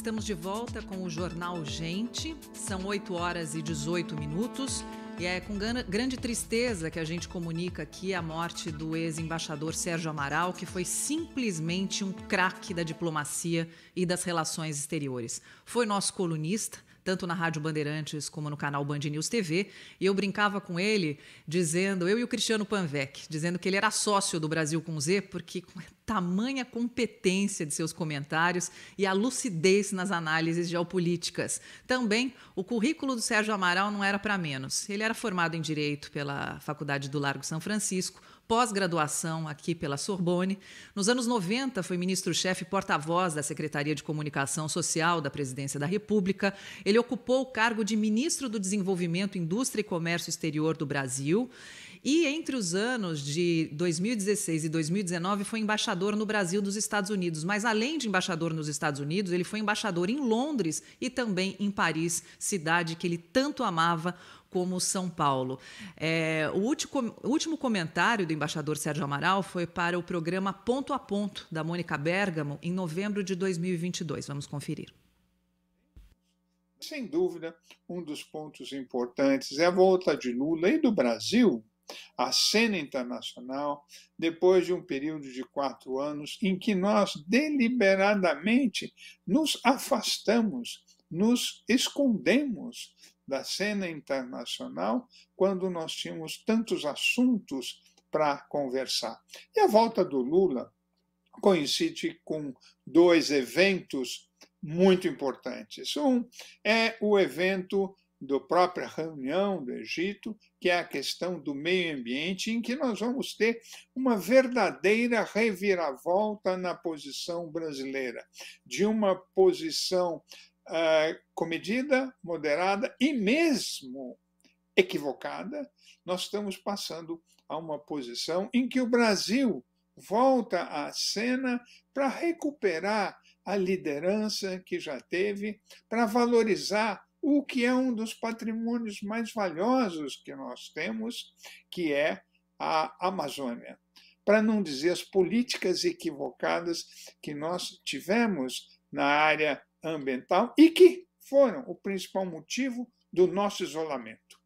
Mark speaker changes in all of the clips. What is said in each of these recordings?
Speaker 1: Estamos de volta com o Jornal Gente. São 8 horas e 18 minutos. E é com grande tristeza que a gente comunica aqui a morte do ex-embaixador Sérgio Amaral, que foi simplesmente um craque da diplomacia e das relações exteriores. Foi nosso colunista, tanto na Rádio Bandeirantes como no canal Band News TV. E eu brincava com ele, dizendo, eu e o Cristiano Panvec, dizendo que ele era sócio do Brasil com Z, porque com tamanha competência de seus comentários e a lucidez nas análises geopolíticas. Também, o currículo do Sérgio Amaral não era para menos. Ele era formado em Direito pela Faculdade do Largo São Francisco, pós-graduação aqui pela Sorbonne. Nos anos 90, foi ministro-chefe porta-voz da Secretaria de Comunicação Social da Presidência da República. Ele ocupou o cargo de ministro do Desenvolvimento, Indústria e Comércio Exterior do Brasil. E entre os anos de 2016 e 2019 foi embaixador no Brasil dos Estados Unidos. Mas além de embaixador nos Estados Unidos, ele foi embaixador em Londres e também em Paris, cidade que ele tanto amava, como São Paulo. É, o, último, o último comentário do embaixador Sérgio Amaral foi para o programa Ponto a Ponto, da Mônica Bergamo, em novembro de 2022. Vamos conferir.
Speaker 2: Sem dúvida, um dos pontos importantes é a volta de Lula e do Brasil à cena internacional depois de um período de quatro anos em que nós deliberadamente nos afastamos, nos escondemos da cena internacional, quando nós tínhamos tantos assuntos para conversar. E a volta do Lula coincide com dois eventos muito importantes. Um é o evento da própria reunião do Egito, que é a questão do meio ambiente, em que nós vamos ter uma verdadeira reviravolta na posição brasileira, de uma posição ah, comedida, moderada e mesmo equivocada, nós estamos passando a uma posição em que o Brasil volta à cena para recuperar a liderança que já teve, para valorizar o que é um dos patrimônios mais valiosos que nós temos, que é a Amazônia. Para não dizer as políticas equivocadas que nós tivemos na área ambiental e que foram o principal motivo do nosso isolamento.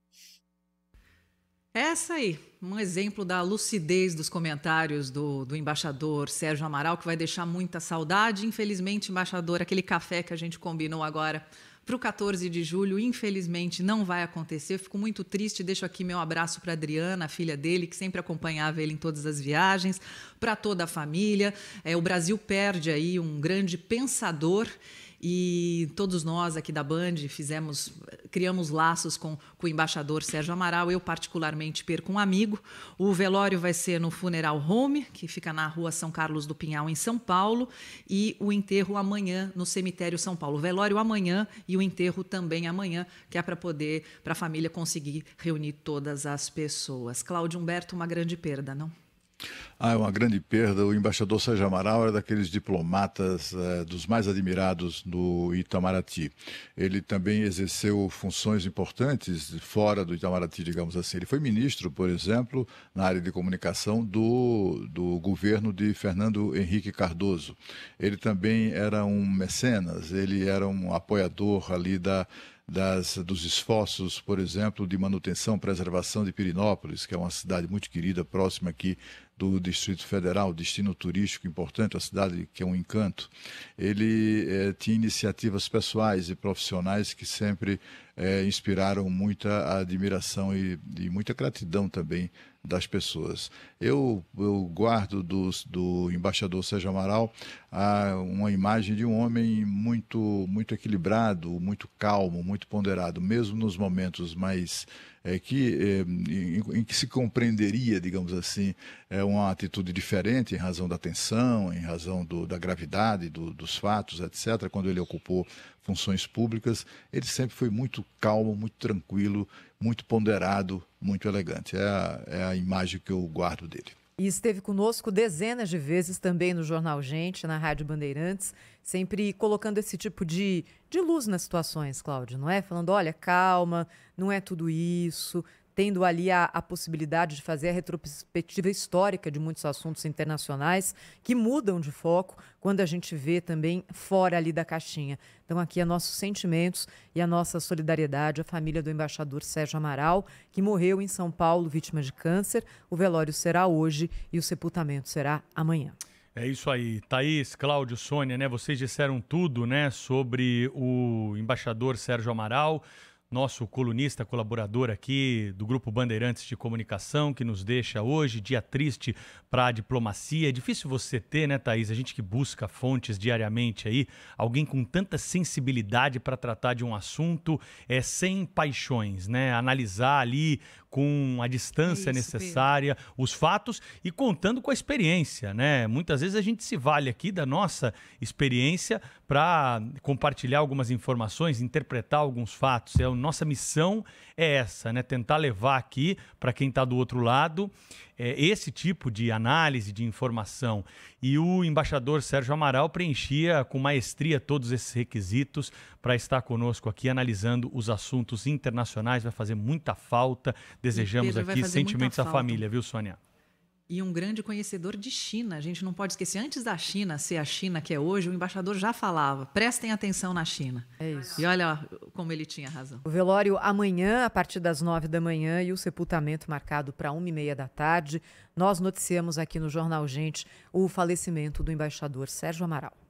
Speaker 1: Essa aí, um exemplo da lucidez dos comentários do, do embaixador Sérgio Amaral, que vai deixar muita saudade. Infelizmente, embaixador, aquele café que a gente combinou agora para o 14 de julho, infelizmente, não vai acontecer. Eu fico muito triste. Deixo aqui meu abraço para Adriana, a filha dele, que sempre acompanhava ele em todas as viagens, para toda a família. É, o Brasil perde aí um grande pensador. E todos nós aqui da Band fizemos, criamos laços com, com, o embaixador Sérgio Amaral. Eu, particularmente, perco um amigo. O velório vai ser no Funeral Home, que fica na rua São Carlos do Pinhal, em São Paulo, e o enterro amanhã no Cemitério São Paulo. O velório amanhã e e o enterro também amanhã, que é para poder, para a família conseguir reunir todas as pessoas. Cláudio Humberto, uma grande perda, não?
Speaker 3: Ah, é uma grande perda. O embaixador Sérgio Amaral era é daqueles diplomatas é, dos mais admirados do Itamaraty. Ele também exerceu funções importantes fora do Itamaraty, digamos assim. Ele foi ministro, por exemplo, na área de comunicação do, do governo de Fernando Henrique Cardoso. Ele também era um mecenas, ele era um apoiador ali da. Das, dos esforços, por exemplo, de manutenção, preservação de Pirinópolis, que é uma cidade muito querida, próxima aqui do Distrito Federal, destino turístico importante, a cidade que é um encanto, ele é, tinha iniciativas pessoais e profissionais que sempre é, inspiraram muita admiração e, e, muita gratidão também das pessoas. Eu, eu guardo do, do embaixador Sérgio Amaral a, uma imagem de um homem muito, muito equilibrado, muito calmo, muito ponderado, mesmo nos momentos mais é, que, eh, em, em, que se compreenderia, digamos assim, eh, uma atitude diferente em razão da tensão, em razão do, da gravidade do, dos fatos, etc., quando ele ocupou funções públicas, ele sempre foi muito calmo, muito tranquilo, muito ponderado, muito elegante. É a, é a imagem que eu guardo dele.
Speaker 4: E esteve conosco dezenas de vezes também no Jornal Gente, na Rádio Bandeirantes sempre colocando esse tipo de, de luz nas situações, Cláudio, não é? Falando, olha, calma, não é tudo isso, tendo ali a, a, possibilidade de fazer a retrospectiva histórica de muitos assuntos internacionais que mudam de foco quando a gente vê também fora ali da caixinha. Então, aqui é nossos sentimentos e a nossa solidariedade à família do embaixador Sérgio Amaral, que morreu em São Paulo vítima de câncer. O velório será hoje e o sepultamento será amanhã.
Speaker 5: É isso aí. Thaís, Cláudio, Sônia, né? Vocês disseram tudo, né? Sobre o embaixador Sérgio Amaral, nosso colunista, colaborador aqui do Grupo Bandeirantes de Comunicação, que nos deixa hoje, dia triste para a diplomacia. É difícil você ter, né, Thaís? A gente que busca fontes diariamente aí, alguém com tanta sensibilidade para tratar de um assunto, é sem paixões, né? Analisar ali com a distância Isso, necessária Pedro. os fatos e contando com a experiência, né? Muitas vezes a gente se vale aqui da nossa experiência para compartilhar algumas informações, interpretar alguns fatos. É, a nossa missão é essa, né? Tentar levar aqui para quem está do outro lado é, esse tipo de análise de informação. E o embaixador Sérgio Amaral preenchia com maestria todos esses requisitos para estar conosco aqui analisando os assuntos internacionais. Vai fazer muita falta. Desejamos aqui sentimentos à família, viu, Sônia?
Speaker 1: e um grande conhecedor de China. A gente não pode esquecer, antes da China ser a China que é hoje, o embaixador já falava: prestem atenção na China. É isso. E olha como ele tinha razão.
Speaker 4: O velório amanhã, a partir das nove da manhã, e o sepultamento marcado para uma e meia da tarde. Nós noticiamos aqui no Jornal Gente o falecimento do embaixador Sérgio Amaral.